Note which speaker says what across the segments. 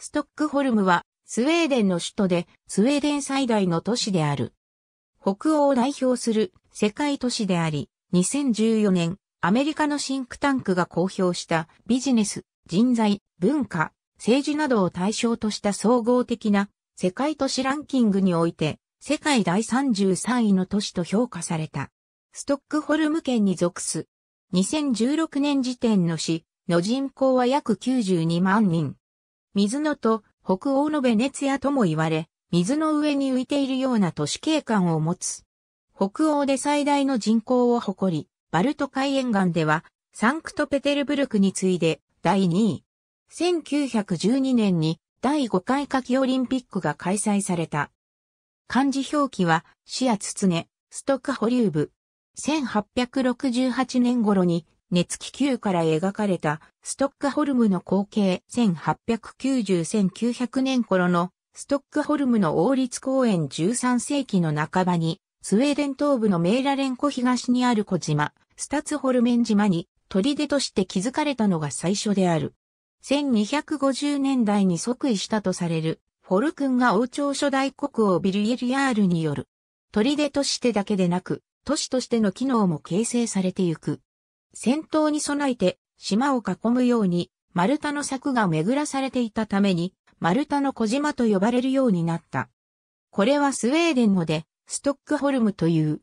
Speaker 1: ストックホルムはスウェーデンの首都でスウェーデン最大の都市である。北欧を代表する世界都市であり、2014年、アメリカのシンクタンクが公表したビジネス、人材、文化、政治などを対象とした総合的な世界都市ランキングにおいて世界第33位の都市と評価された。ストックホルム県に属す。2016年時点の市の人口は約92万人。水野と北欧のベネツヤとも言われ、水の上に浮いているような都市景観を持つ。北欧で最大の人口を誇り、バルト海沿岸では、サンクトペテルブルクに次いで第2位。1912年に第5回夏季オリンピックが開催された。漢字表記は、視野ツツネ、ストク保留部。1868年頃に熱気球から描かれたストックホルムの光景1890-1900年頃のストックホルムの王立公園13世紀の半ばにスウェーデン東部のメーラレン湖東にある小島スタツホルメン島に砦として築かれたのが最初である。1250年代に即位したとされるフォルクンが王朝初代国王ビルイエリアールによる砦としてだけでなく都市としての機能も形成されてゆく。戦闘に備えて島を囲むように丸太の柵が巡らされていたために丸太の小島と呼ばれるようになった。これはスウェーデン語でストックホルムという。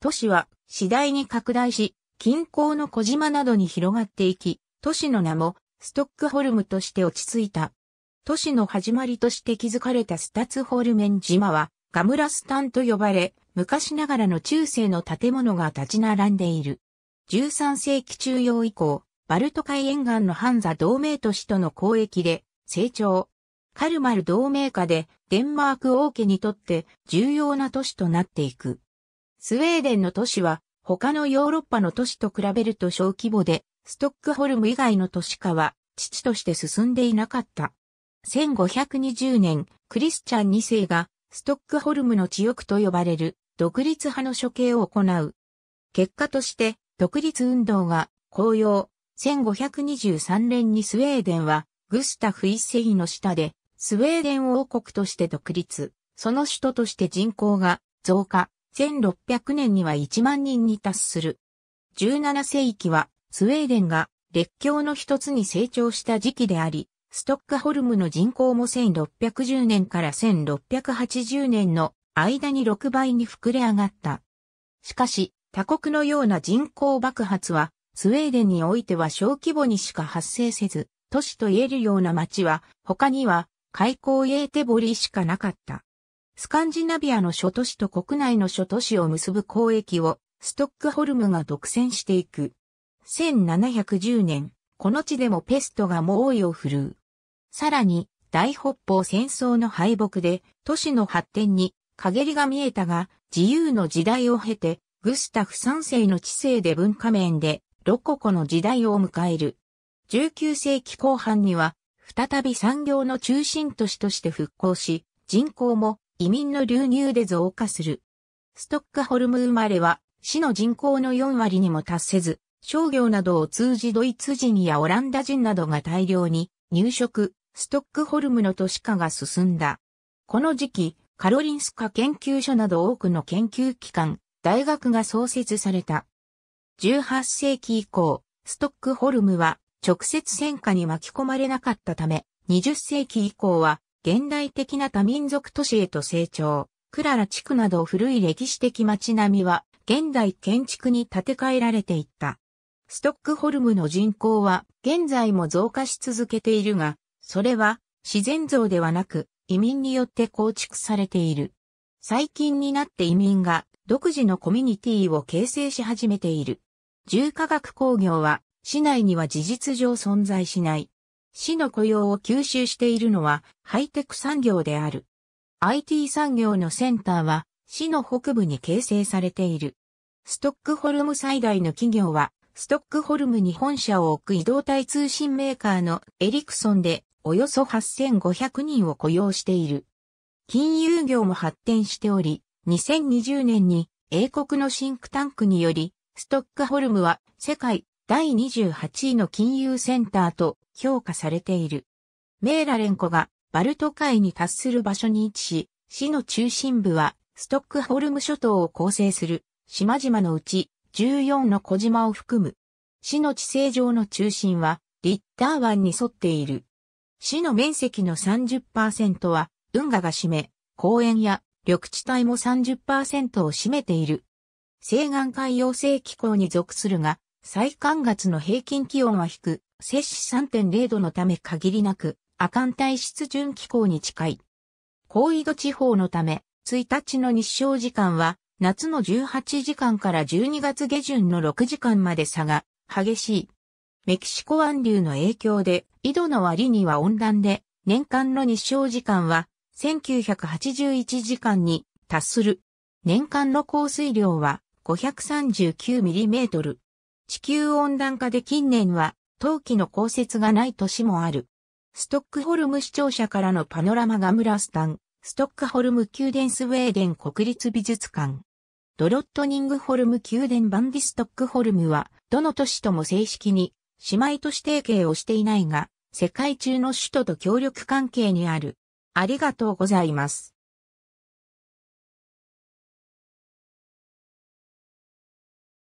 Speaker 1: 都市は次第に拡大し、近郊の小島などに広がっていき、都市の名もストックホルムとして落ち着いた。都市の始まりとして築かれたスタツホルメン島はガムラスタンと呼ばれ、昔ながらの中世の建物が立ち並んでいる。13世紀中央以降、バルト海沿岸のハンザ同盟都市との交易で成長。カルマル同盟下でデンマーク王家にとって重要な都市となっていく。スウェーデンの都市は他のヨーロッパの都市と比べると小規模で、ストックホルム以外の都市化は父として進んでいなかった。1520年、クリスチャン2世がストックホルムの地獄と呼ばれる独立派の処刑を行う。結果として独立運動が紅葉、1523年にスウェーデンはグスタフ一世の下でスウェーデン王国として独立、その首都として人口が増加、1600年には1万人に達する。17世紀はスウェーデンが列強の一つに成長した時期であり、ストックホルムの人口も1610年から1680年の間に6倍に膨れ上がった。しかし、他国のような人口爆発は、スウェーデンにおいては小規模にしか発生せず、都市と言えるような町は、他には、開港エーテボリしかなかった。スカンジナビアの諸都市と国内の諸都市を結ぶ交易を、ストックホルムが独占していく。1710年、この地でもペストが猛威を振るう。さらに、大北方戦争の敗北で、都市の発展に、陰りが見えたが、自由の時代を経て、グスタフ3世の治世で文化面でロココの時代を迎える。19世紀後半には再び産業の中心都市として復興し、人口も移民の流入で増加する。ストックホルム生まれは市の人口の4割にも達せず、商業などを通じドイツ人やオランダ人などが大量に入植、ストックホルムの都市化が進んだ。この時期、カロリンスカ研究所など多くの研究機関、大学が創設された。18世紀以降、ストックホルムは直接戦火に巻き込まれなかったため、20世紀以降は現代的な多民族都市へと成長。クララ地区など古い歴史的街並みは現代建築に建て替えられていった。ストックホルムの人口は現在も増加し続けているが、それは自然増ではなく移民によって構築されている。最近になって移民が独自のコミュニティを形成し始めている。重化学工業は市内には事実上存在しない。市の雇用を吸収しているのはハイテク産業である。IT 産業のセンターは市の北部に形成されている。ストックホルム最大の企業はストックホルムに本社を置く移動体通信メーカーのエリクソンでおよそ8500人を雇用している。金融業も発展しており、2020年に英国のシンクタンクにより、ストックホルムは世界第28位の金融センターと評価されている。メーラレンコがバルト海に達する場所に位置し、市の中心部はストックホルム諸島を構成する島々のうち14の小島を含む。市の地政上の中心はリッター湾に沿っている。市の面積の30%は運河が占め、公園や緑地帯も30%を占めている。西岸海洋性気候に属するが、最寒月の平均気温は低く、摂氏3.0度のため限りなく、亜寒帯湿潤気候に近い。高緯度地方のため、1日の日照時間は、夏の18時間から12月下旬の6時間まで差が激しい。メキシコ湾流の影響で、緯度の割には温暖で、年間の日照時間は1981時間に達する。年間の降水量は5 3 9トル。地球温暖化で近年は冬季の降雪がない年もある。ストックホルム市庁舎からのパノラマがラスタン、ストックホルム宮殿スウェーデン国立美術館。ドロットニングホルム宮殿バンディストックホルムは、どの都市とも正式に、姉妹都市提携をしていないが、世界中の首都と協力関係にある。ありがとうございます。